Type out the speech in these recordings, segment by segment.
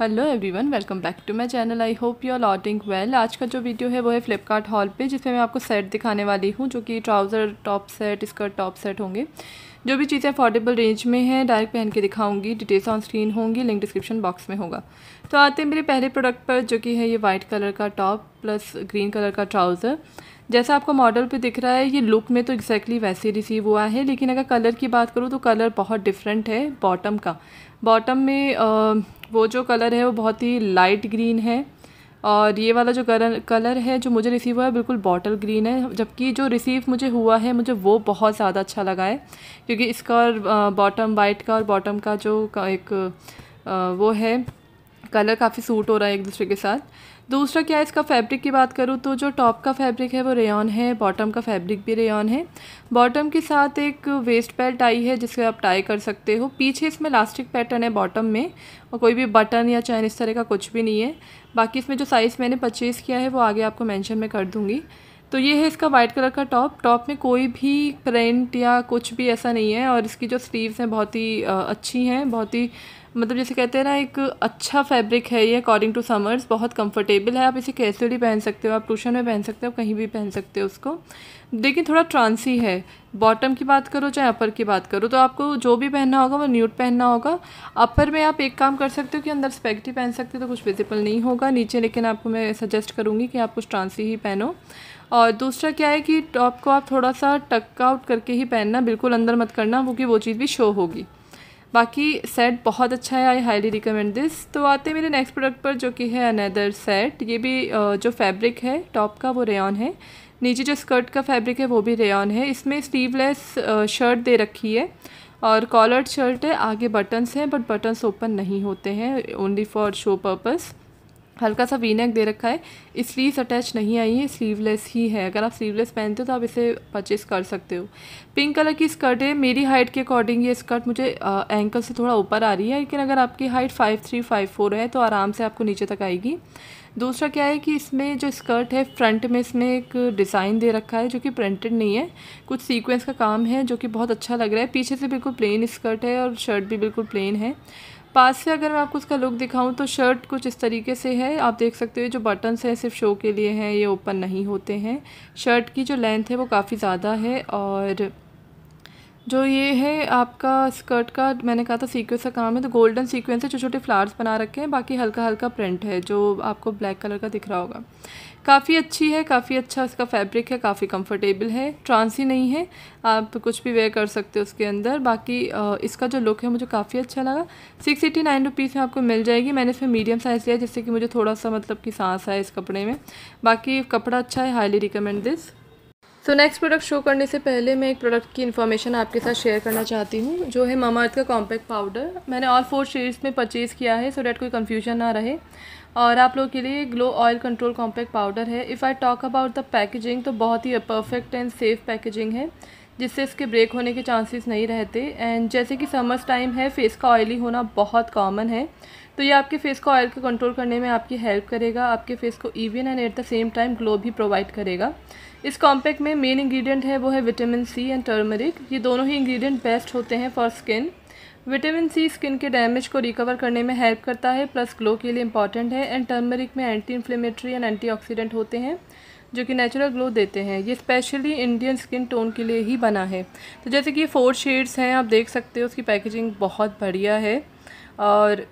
hello everyone welcome back to my channel I hope you are लॉटिंग well आज का जो वीडियो है वो है फ्लिपकार्ट हॉल पे जिसमें मैं आपको सेट दिखाने वाली हूँ जो कि trouser top set skirt top set होंगे जो भी चीज़ें अफोर्डेबल रेंज में हैं डायरेक्ट पहन के दिखाऊंगी डिटेल्स ऑन स्क्रीन होंगी लिंक डिस्क्रिप्शन बॉक्स में होगा तो आते हैं मेरे पहले प्रोडक्ट पर जो कि है ये वाइट कलर का टॉप प्लस ग्रीन कलर का ट्राउज़र जैसा आपको मॉडल पे दिख रहा है ये लुक में तो एक्जैक्टली exactly वैसे रिसीव हुआ है लेकिन अगर कलर की बात करूँ तो कलर बहुत डिफरेंट है बॉटम का बॉटम में आ, वो जो कलर है वो बहुत ही लाइट ग्रीन है और ये वाला जो कलर कलर है जो मुझे रिसीव हुआ है बिल्कुल बॉटल ग्रीन है जबकि जो रिसीव मुझे हुआ है मुझे वो बहुत ज़्यादा अच्छा लगा है क्योंकि इसका और बॉटम वाइट का और बॉटम का जो एक वो है कलर काफ़ी सूट हो रहा है एक दूसरे के साथ दूसरा क्या है इसका फैब्रिक की बात करूँ तो जो टॉप का फैब्रिक है वो रेयॉन है बॉटम का फैब्रिक भी रेयॉन है बॉटम के साथ एक वेस्ट बेल्ट आई है जिसे आप टाई कर सकते हो पीछे इसमें लास्टिक पैटर्न है बॉटम में और कोई भी बटन या चैन इस तरह का कुछ भी नहीं है बाकी इसमें जो साइज़ मैंने परचेज़ किया है वो आगे आपको मैंशन में कर दूँगी तो ये है इसका वाइट कलर का टॉप टॉप में कोई भी प्रिंट या कुछ भी ऐसा नहीं है और इसकी जो स्लीव्स हैं बहुत ही अच्छी हैं बहुत ही मतलब जैसे कहते हैं ना एक अच्छा फैब्रिक है ये अकॉर्डिंग टू समर्स बहुत कंफर्टेबल है आप इसे कैसे भी पहन सकते हो आप ट्यूशन में पहन सकते हो कहीं भी पहन सकते हो उसको देखिए थोड़ा ट्रांसी है बॉटम की बात करो चाहे अपर की बात करो तो आपको जो भी पहनना होगा वो न्यूट पहनना होगा अपर में आप एक काम कर सकते हो कि अंदर स्पेक्टी पहन सकते हो तो कुछ विजिबल नहीं होगा नीचे लेकिन आपको मैं सजेस्ट करूँगी कि आप कुछ ट्रांसी ही पहनो और दूसरा क्या है कि टॉप को आप थोड़ा सा टक आउट करके ही पहनना बिल्कुल अंदर मत करना क्योंकि वो चीज़ भी शो होगी बाकी सेट बहुत अच्छा है आई हाईली रिकमेंड दिस तो आते हैं मेरे नेक्स्ट प्रोडक्ट पर जो कि है अनदर सेट ये भी जो फैब्रिक है टॉप का वो रेन है नीचे जो स्कर्ट का फैब्रिक है वो भी रेन है इसमें स्लीवलेस शर्ट दे रखी है और कॉलर्ड शर्ट है आगे बटन्स हैं बट बटन्स ओपन नहीं होते हैं ओनली फॉर शो पर्पज़ हल्का सा वीनेक दे रखा है स्लीव्स अटैच नहीं आई है स्लीवलेस ही है अगर आप स्लीवलेस पहनते हो तो आप इसे परचेस कर सकते हो पिंक कलर की स्कर्ट है मेरी हाइट के अकॉर्डिंग ये स्कर्ट मुझे आ, एंकल से थोड़ा ऊपर आ रही है लेकिन अगर आपकी height five three five four है तो आराम से आपको नीचे तक आएगी दूसरा क्या है कि इसमें जो स्कर्ट है फ्रंट में इसमें एक डिज़ाइन दे रखा है जो कि प्रिंटेड नहीं है कुछ सीक्वेंस का काम है जो कि बहुत अच्छा लग रहा है पीछे से बिल्कुल प्लेन स्कर्ट है और शर्ट भी बिल्कुल प्लेन है पास से अगर मैं आपको उसका लुक दिखाऊं तो शर्ट कुछ इस तरीके से है आप देख सकते हो जो बटन्स हैं सिर्फ शो के लिए हैं ये ओपन नहीं होते हैं शर्ट की जो लेंथ है वो काफ़ी ज़्यादा है और जो ये है आपका स्कर्ट का मैंने कहा था सीक्वेंस का काम है तो गोल्डन सीक्वेंस है छोटे छोटे फ्लावर्स बना रखे हैं बाकी हल्का हल्का प्रिंट है जो आपको ब्लैक कलर का दिख रहा होगा काफ़ी अच्छी है काफ़ी अच्छा इसका फैब्रिक है काफ़ी कंफर्टेबल है ट्रांसी नहीं है आप कुछ भी वेयर कर सकते हो उसके अंदर बाकी इसका जो लुक है मुझे काफ़ी अच्छा लगा सिक्स एटी नाइन रुपीज़ में आपको मिल जाएगी मैंने इसमें मीडियम साइज़ लिया जिससे कि मुझे थोड़ा सा मतलब कि सांस आए इस कपड़े में बाकी कपड़ा अच्छा है हाईली रिकमेंड दिस तो नेक्स्ट प्रोडक्ट शो करने से पहले मैं एक प्रोडक्ट की इन्फॉर्मेशन आपके साथ शेयर करना चाहती हूँ जो है मामा अर्थ का कॉम्पैक्ट पाउडर मैंने ऑल फोर शेड्स में परचेज़ किया है सो डैट कोई कन्फ्यूजन ना रहे और आप लोगों के लिए glow oil control compact powder है if I talk about the packaging तो बहुत ही परफेक्ट एंड सेफ़ पैकेजिंग है जिससे इसके ब्रेक होने के चांसेस नहीं रहते एंड जैसे कि समर्स टाइम है फेस का ऑयली होना बहुत कॉमन है तो ये आपके फेस को ऑयल को कंट्रोल करने में आपकी हेल्प करेगा आपके फेस को even and at the same time glow भी प्रोवाइड करेगा इस कॉम्पैक्ट में मेन इंग्रेडिएंट है वो है विटामिन सी एंड टर्मरिक ये दोनों ही इंग्रेडिएंट बेस्ट होते हैं for skin vitamin C skin के डैमेज को रिकवर करने में हेल्प करता है प्लस ग्लो के लिए इंपॉर्टेंट है एंड टर्मरिक में एंटी इन्फ्लेमेटरी एंड एंटी होते हैं जो कि नेचुरल ग्लो देते हैं ये स्पेशली इंडियन स्किन टोन के लिए ही बना है तो जैसे कि ये फोर शेड्स हैं आप देख सकते हो उसकी पैकेजिंग बहुत बढ़िया है और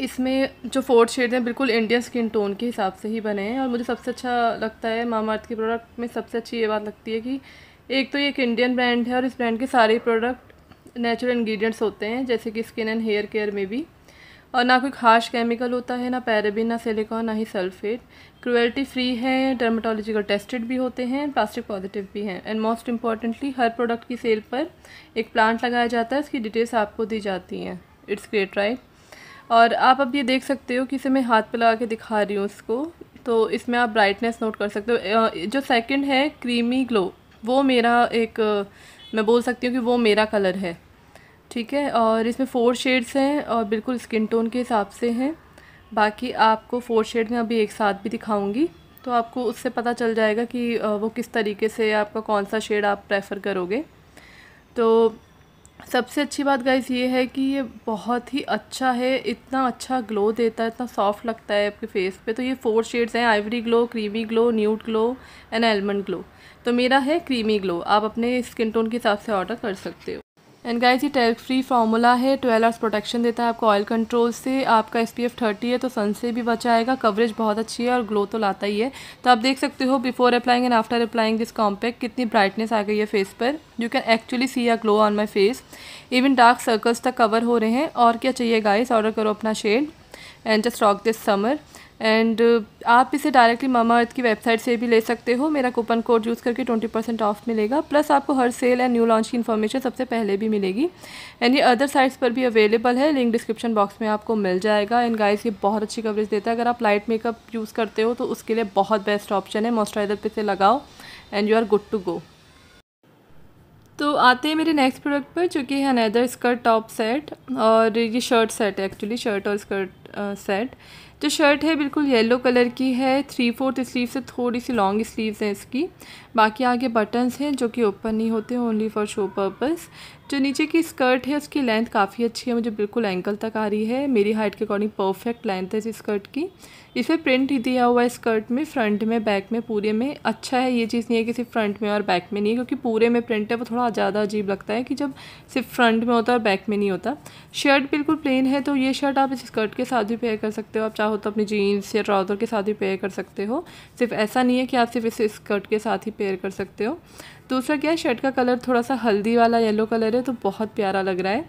इसमें जो फोर्थ शेड हैं बिल्कुल इंडियन स्किन टोन के हिसाब से ही बने हैं और मुझे सबसे अच्छा लगता है मामा अर्थ के प्रोडक्ट में सबसे अच्छी ये बात लगती है कि एक तो ये एक इंडियन ब्रांड है और इस ब्रांड के सारे प्रोडक्ट नेचुरल इन्ग्रीडियंट्स होते हैं जैसे कि स्किन एंड हेयर केयर में भी और ना कोई खास केमिकल होता है ना पैराबिन ना सिलिकॉन ना ही सल्फेट क्रुएल्टी फ्री है डर्माटोलॉजिकल टेस्टेड भी होते हैं प्लास्टिक पॉजिटिव भी हैं एंड मोस्ट इम्पॉर्टेंटली हर प्रोडक्ट की सेल पर एक प्लांट लगाया जाता है इसकी डिटेल्स आपको दी जाती हैं इट्स ग्रेट राइट और आप अब ये देख सकते हो कि इसे मैं हाथ पे लगा के दिखा रही हूँ उसको तो इसमें आप ब्राइटनेस नोट कर सकते हो जो सेकंड है क्रीमी ग्लो वो मेरा एक मैं बोल सकती हूँ कि वो मेरा कलर है ठीक है और इसमें फ़ोर शेड्स हैं और बिल्कुल स्किन टोन के हिसाब से हैं बाकी आपको फ़ोर शेड में अभी एक साथ भी दिखाऊँगी तो आपको उससे पता चल जाएगा कि वो किस तरीके से आपका कौन सा शेड आप प्रेफर करोगे तो सबसे अच्छी बात गाइज ये है कि ये बहुत ही अच्छा है इतना अच्छा ग्लो देता है इतना सॉफ्ट लगता है आपके फेस पे तो ये फोर शेड्स हैं ivory glow creamy glow nude glow and almond glow तो मेरा है क्रीमी ग्लो आप अपने स्किन टोन के हिसाब से ऑर्डर कर सकते हो एंड गाइस ये टेल्क फ्री फार्मूला है ट्वेल्व आवर्स प्रोटेक्शन देता है आपको ऑयल कंट्रोल से आपका एस पी एफ थर्टी है तो सन से भी बचाएगा कवरेज बहुत अच्छी है और ग्लो तो लाता ही है तो आप देख सकते हो before applying and after applying this compact कितनी ब्राइटनेस आ गई है फेस पर you can actually see a glow on my face even dark circles तक कवर हो रहे हैं और क्या चाहिए गाइस ऑर्डर करो अपना shade and just rock this summer and uh, आप इसे डायरेक्टली मामा अर्थ की वेबसाइट से भी ले सकते हो मेरा कूपन कोड यूज़ करके ट्वेंटी परसेंट ऑफ मिलेगा प्लस आपको हर सेल एंड न्यू लॉन्च की इन्फॉर्मेशन सबसे पहले भी मिलेगी एंड ये अदर साइट्स पर भी अवेलेबल है लिंक डिस्क्रिप्शन बॉक्स में आपको मिल जाएगा एंड गाइस ये बहुत अच्छी कवरेज देता है अगर आप लाइट मेकअप यूज़ करते हो तो उसके लिए बहुत बेस्ट ऑप्शन है मॉइस्चराइज़र पर से लगाओ and you are good to go तो आते हैं मेरे नेक्स्ट प्रोडक्ट पर जो कि है अनदर स्कर्ट टॉप सेट और ये शर्ट सेट है एक्चुअली शर्ट और स्कर्ट सेट uh, जो शर्ट है बिल्कुल येलो कलर की है थ्री फोर्थ स्लीव से थोड़ी सी लॉन्ग स्लीव्स हैं इसकी बाकी आगे बटन्स हैं जो कि ओपन नहीं होते ओनली फॉर शो पर्पस जो नीचे की स्कर्ट है उसकी लेंथ काफ़ी अच्छी है मुझे बिल्कुल एंकल तक आ रही है मेरी हाइट के अकॉर्डिंग परफेक्ट लेंथ है इस स्कर्ट की इसे प्रिंट ही दिया हुआ है स्कर्ट में फ्रंट में बैक में पूरे में अच्छा है ये चीज़ नहीं है कि सिर्फ फ्रंट में और बैक में नहीं है क्योंकि पूरे में प्रिंट है वो थोड़ा ज़्यादा अजीब लगता है कि जब सिर्फ फ्रंट में होता है और बैक में नहीं होता शर्ट बिल्कुल प्लेन है तो ये शर्ट आप इस स्कर्ट के साथ साथ भी पेयर कर सकते हो आप चाहो तो अपनी जीन्स या ट्राउज़र के साथ भी पेयर कर सकते हो सिर्फ ऐसा नहीं है कि आप सिर्फ इस स्कर्ट के साथ ही पेयर कर सकते हो दूसरा क्या है शर्ट का कलर थोड़ा सा हल्दी वाला येलो कलर है तो बहुत प्यारा लग रहा है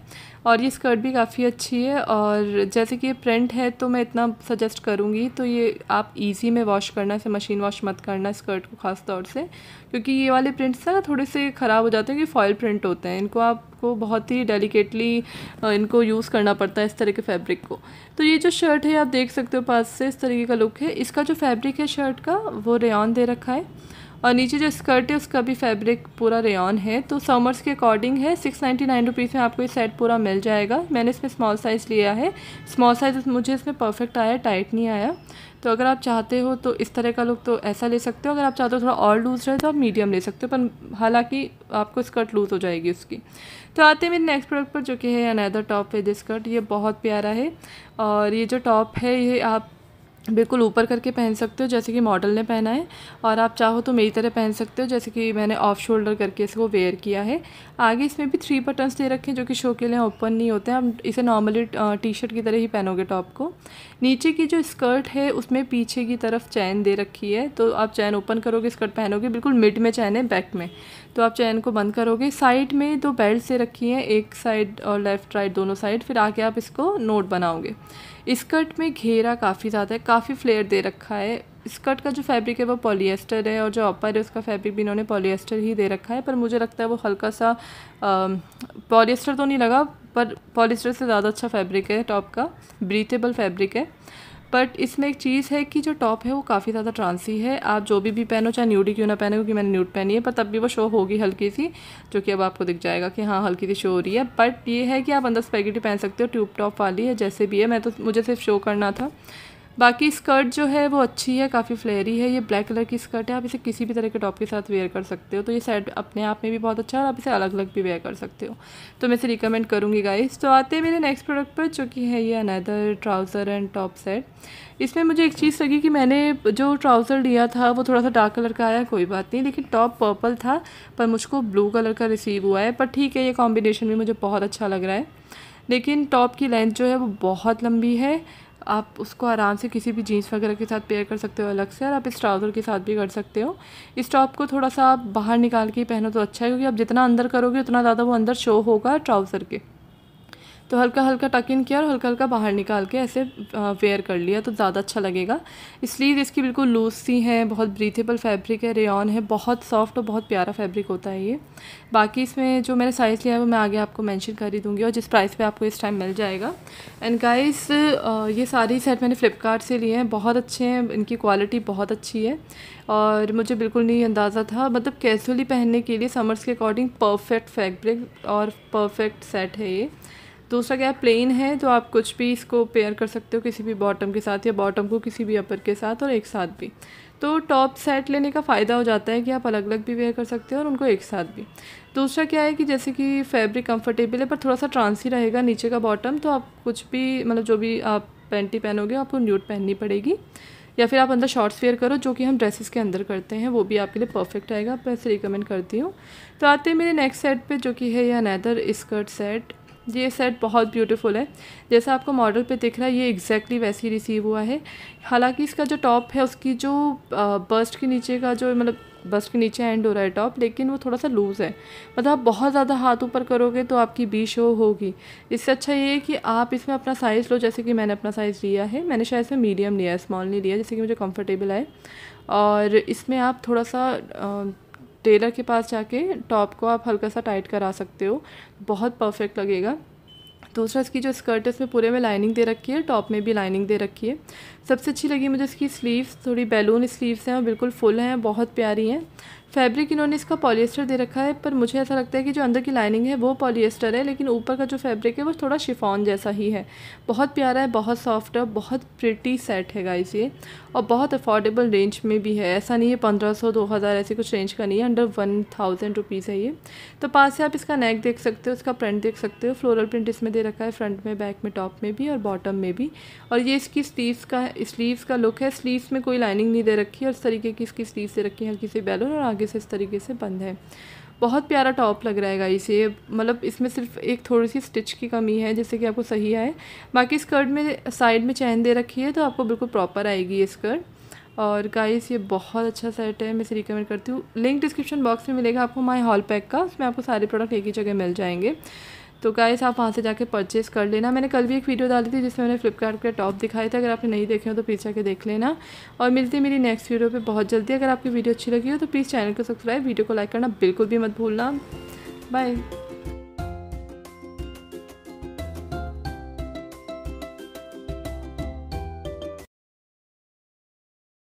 और ये स्कर्ट भी काफ़ी अच्छी है और जैसे कि ये प्रिंट है तो मैं इतना सजेस्ट करूँगी तो ये आप इजी में वॉश करना इसे मशीन वॉश मत करना स्कर्ट को ख़ास तौर से क्योंकि ये वाले प्रिंट्स ना थोड़े से ख़राब हो जाते हैं कि फॉयल प्रिंट होते हैं इनको आप आपको बहुत ही डेलिकेटली इनको यूज़ करना पड़ता है इस तरह के फैब्रिक को तो ये जो शर्ट है आप देख सकते हो पास से इस तरीके का लुक है इसका जो फैब्रिक है शर्ट का वो रेन दे रखा है और नीचे जो स्कर्ट है उसका भी फैब्रिक पूरा रेन है तो समर्स के अकॉर्डिंग है सिक्स नाइन्टी नाइन रुपीज़ में आपको ये सेट पूरा मिल जाएगा मैंने इसमें स्मॉल साइज़ लिया है स्मॉल साइज़ मुझे इसमें परफेक्ट आया टाइट नहीं आया तो अगर आप चाहते हो तो इस तरह का लुक तो ऐसा ले सकते हो अगर आप चाहते हो थोड़ा और लूज़ रहे तो आप मीडियम ले सकते हो पर हालांकि आपको स्कर्ट लूज़ हो जाएगी उसकी तो आते हैं मेरे नेक्स्ट प्रोडक्ट पर जो कि है अनदर टॉप है स्कर्ट ये बहुत प्यारा है और ये जो टॉप है ये आप बिल्कुल ऊपर करके पहन सकते हो जैसे कि मॉडल ने पहना है और आप चाहो तो मेरी तरह पहन सकते हो जैसे कि मैंने ऑफ शोल्डर करके इसको वेयर किया है आगे इसमें भी थ्री बटन्स दे रखे हैं जो कि शो के लिए ओपन नहीं होते हैं आप इसे नॉर्मली टी शर्ट की तरह ही पहनोगे टॉप को नीचे की जो स्कर्ट है उसमें पीछे की तरफ चैन दे रखी है तो आप चैन ओपन करोगे स्कर्ट पहनोगे बिल्कुल मिड में चैन है बैक में तो आप चैन को बंद करोगे साइड में दो बेल्ट दे रखी हैं एक साइड और लेफ़्ट राइट दोनों साइड फिर आके आप इसको नोट बनाओगे स्कर्ट में घेरा काफ़ी ज़्यादा है काफ़ी फ्लेयर दे रखा है स्कर्ट का जो फैब्रिक है वो पॉलिएस्टर है और जो अपर है उसका फैब्रिक भी इन्होंने पॉलिएस्टर ही दे रखा है पर मुझे लगता है वो हल्का सा पॉलिएस्टर तो नहीं लगा पर पॉलिएस्टर से ज़्यादा अच्छा फैब्रिक है टॉप का ब्रीथेबल फैब्रिक है बट इसमें एक चीज़ है कि जो टॉप है वो काफ़ी ज़्यादा ट्रांसी है आप जो भी भी पहनो चाहे न्यूडी ही क्यों ना पहनो क्योंकि मैंने न्यूड पहनी है पर तब भी वो शो होगी हल्की सी जो कि अब आपको दिख जाएगा कि हाँ हल्की सी शो हो रही है बट ये है कि आप अंदर स्पैगेटी पहन सकते हो ट्यूब टॉप वाली है जैसे भी है मैं तो मुझे सिर्फ शो करना था बाकी स्कर्ट जो है वो अच्छी है काफ़ी फ्लेयरी है ये ब्लैक कलर की स्कर्ट है आप इसे किसी भी तरह के टॉप के साथ वेयर कर सकते हो तो ये सेट अपने आप में भी बहुत अच्छा है और आप इसे अलग अलग भी वेयर कर सकते हो तो मैं इसे रिकमेंड करूँगी गाइस तो आते हैं मेरे नेक्स्ट प्रोडक्ट पर जो कि है ये another trouser and top set इसमें मुझे एक चीज़ लगी कि मैंने जो ट्राउज़र लिया था वो थोड़ा सा डार्क कलर का आया कोई बात नहीं लेकिन टॉप पर्पल था पर मुझको ब्लू कलर का रिसीव हुआ है पर ठीक है ये कॉम्बिनेशन भी मुझे बहुत अच्छा लग रहा है लेकिन टॉप की लेंथ जो है वो बहुत लंबी है आप उसको आराम से किसी भी जीन्स वगैरह के साथ पेयर कर सकते हो अलग से और आप इस ट्राउज़र के साथ भी कर सकते हो इस टॉप को थोड़ा सा आप बाहर निकाल के पहनो तो अच्छा है क्योंकि आप जितना अंदर करोगे उतना ज़्यादा वो अंदर शो होगा ट्राउज़र के तो हल्का हल्का टक इन किया और हल्का हल्का बाहर निकाल के ऐसे वेयर कर लिया तो ज़्यादा अच्छा लगेगा इसलिए इसकी बिल्कुल लूज सी है बहुत ब्रीथेबल फैब्रिक है रेन है बहुत सॉफ्ट और बहुत प्यारा फैब्रिक होता है ये बाकी इसमें जो मैंने साइज़ लिया है वो मैं आगे आपको मैंशन कर ही दूँगी और जिस प्राइस पर आपको इस टाइम मिल जाएगा एंड गाइस ये सारी सेट मैंने फ़्लिपकार्ट से लिए हैं बहुत अच्छे हैं इनकी क्वालिटी बहुत अच्छी है और मुझे बिल्कुल नहीं अंदाज़ा था मतलब कैजुअली पहनने के लिए समर्स के अकॉर्डिंग परफेक्ट फैब्रिक और परफेक्ट सेट है ये दूसरा क्या प्लेन है तो आप कुछ भी इसको पेयर कर सकते हो किसी भी बॉटम के साथ या बॉटम को किसी भी अपर के साथ और एक साथ भी तो टॉप सेट लेने का फ़ायदा हो जाता है कि आप अलग अलग भी वेयर कर सकते हो और उनको एक साथ भी दूसरा क्या है कि जैसे कि फैब्रिक कंफर्टेबल है पर थोड़ा सा ट्रांसी रहेगा नीचे का बॉटम तो आप कुछ भी मतलब जो भी आप पैंटी पहनोगे आपको न्यूट पहननी पड़ेगी या फिर आप अंदर शॉर्ट्स वेयर करो जो कि हम ड्रेसेस के अंदर करते हैं वो भी आपके लिए परफेक्ट आएगा मैं इसे रिकमेंड करती हूँ तो आते हैं मेरे नेक्स्ट सेट पे जो कि है यह नैदर स्कर्ट सेट ये सेट बहुत ब्यूटीफुल है जैसा आपको मॉडल पे दिख रहा है ये एग्जैक्टली वैसे ही रिसीव हुआ है हालांकि इसका जो टॉप है उसकी जो बस्ट के नीचे का जो मतलब बस्ट के नीचे एंड हो रहा है टॉप लेकिन वो थोड़ा सा लूज़ है मतलब आप बहुत ज़्यादा हाथ ऊपर करोगे तो आपकी बी शो होगी इससे अच्छा ये है कि आप इसमें अपना साइज़ लो जैसे कि मैंने अपना साइज़ लिया है मैंने शायद इसमें मीडियम लिया है स्मॉल नहीं लिया जैसे कि मुझे कम्फर्टेबल आए और इसमें आप थोड़ा सा टेलर के पास जाके टॉप को आप हल्का सा टाइट करा सकते हो बहुत परफेक्ट लगेगा दूसरा इसकी जो स्कर्ट है इसमें पूरे में लाइनिंग दे रखी है टॉप में भी लाइनिंग दे रखी है सबसे अच्छी लगी मुझे इसकी स्लीव्स थोड़ी बैलून स्लीव्स हैं और बिल्कुल फुल हैं बहुत प्यारी हैं फैब्रिक इन्होंने इसका पॉलिएस्टर दे रखा है पर मुझे ऐसा लगता है कि जो अंदर की लाइनिंग है वो पॉलिएस्टर है लेकिन ऊपर का जो फैब्रिक है वो थोड़ा शिफॉन जैसा ही है बहुत प्यारा है बहुत सॉफ्ट है बहुत प्रिटी सेट है गाइस ये और बहुत अफोर्डेबल रेंज में भी है ऐसा नहीं है पंद्रह सौ दो हज़ार ऐसी कुछ रेंज का नहीं है अंडर वन थाउजेंड रुपीज़ है ये तो पास से आप इसका नेक देख सकते हो इसका प्रिंट देख सकते हो फ्लोरल प्रिंट इसमें दे रखा है फ्रंट में बैक में टॉप में भी और बॉटम में भी और ये इसकी स्लीव्स का स्लीव्स का लुक है स्लीव्स में कोई लाइनिंग नहीं दे रखी है और इस तरीके की इसकी स्लीव दे रखी है हल्की सी बैलून और आगे आगे से इस तरीके से बंद है बहुत प्यारा टॉप लग रहा है गाइस ये मतलब इसमें सिर्फ एक थोड़ी सी स्टिच की कमी है जैसे कि आपको सही आए बाकी स्कर्ट में साइड में चैन दे रखी है तो आपको बिल्कुल प्रॉपर आएगी ये स्कर्ट और गाइस ये बहुत अच्छा सेट है मैं इसे रिकमेंड करती हूँ लिंक डिस्क्रिप्शन बॉक्स में मिलेगा आपको हमारे हॉल पैक का उसमें आपको सारे प्रोडक्ट एक ही जगह मिल जाएंगे तो गाइस आप वहाँ से जाके परचेस कर लेना मैंने कल भी एक वीडियो डाली थी जिसमें मैंने फ्लिपकार्ट के टॉप दिखाए थे अगर आपने नहीं देखे हो तो प्लीज़ जाके देख लेना और मिलती मेरी नेक्स्ट वीडियो पर बहुत जल्दी अगर आपकी वीडियो अच्छी लगी हो तो प्लीज़ चैनल को सब्सक्राइब वीडियो को लाइक करना बिल्कुल भी मत भूलना बाय